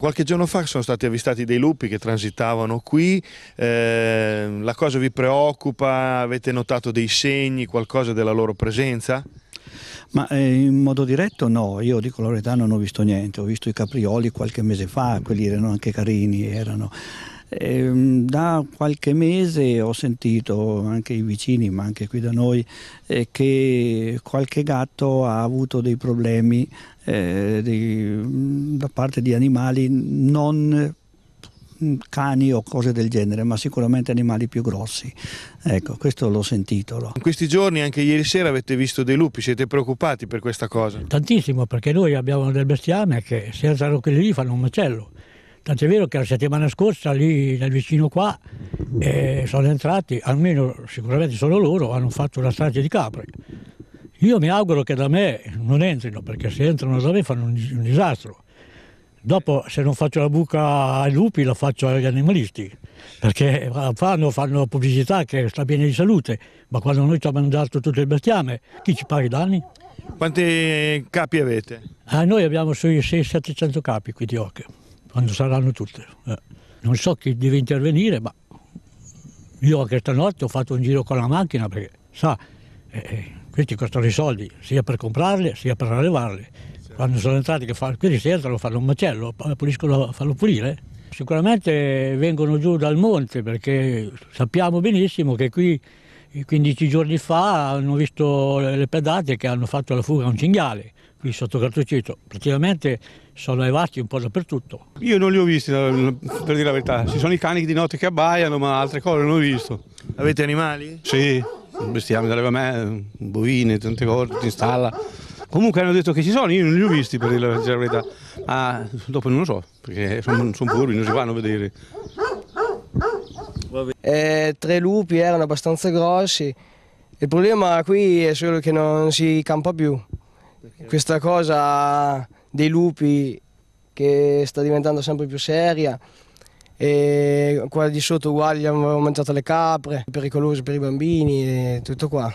Qualche giorno fa sono stati avvistati dei lupi che transitavano qui, eh, la cosa vi preoccupa? Avete notato dei segni, qualcosa della loro presenza? Ma eh, in modo diretto no, io di coloretà non ho visto niente, ho visto i caprioli qualche mese fa, quelli erano anche carini, erano e, ehm, da qualche mese ho sentito anche i vicini, ma anche qui da noi, eh, che qualche gatto ha avuto dei problemi eh, di, mm, da parte di animali non mm, cani o cose del genere, ma sicuramente animali più grossi. Ecco, questo l'ho sentito. In questi giorni, anche ieri sera, avete visto dei lupi, siete preoccupati per questa cosa? Tantissimo, perché noi abbiamo del bestiame che se alzano quelli lì fanno un macello. Tant'è vero che la settimana scorsa lì nel vicino qua eh, sono entrati, almeno sicuramente solo loro, hanno fatto una strage di capre. Io mi auguro che da me non entrino, perché se entrano da me fanno un, un disastro. Dopo se non faccio la buca ai lupi la faccio agli animalisti, perché fanno, fanno pubblicità che sta bene di salute, ma quando noi ci abbiamo mangiato tutto il bestiame, chi ci paga i danni? Quanti capi avete? Ah, noi abbiamo sui 600-700 capi qui di Occhio quando saranno tutte. Eh. Non so chi deve intervenire, ma io questa notte ho fatto un giro con la macchina perché, sa, eh, eh questi costano i soldi, sia per comprarle sia per allevarli. Quando sono entrati, che fanno, quindi si entrano, fanno un macello, eh, puliscono, fanno pulire. Sicuramente vengono giù dal monte perché sappiamo benissimo che qui 15 giorni fa hanno visto le pedate che hanno fatto la fuga a un cinghiale qui sotto Cartucito. Praticamente sono arrivati un po' dappertutto. Io non li ho visti, per dire la verità. Ci sono i cani di notte che abbaiano, ma altre cose non ho visto. Avete animali? Sì, bestiame dalle me, bovine, tante cose, in installa. Comunque hanno detto che ci sono, io non li ho visti per dire la verità. Ma dopo non lo so, perché sono, sono furbi, non si vanno a vedere. E eh, tre lupi erano abbastanza grossi. Il problema qui è solo che non si campa più. Perché? Questa cosa dei lupi che sta diventando sempre più seria e qua di sotto uguali abbiamo mangiato le capre, pericolose per i bambini e tutto qua.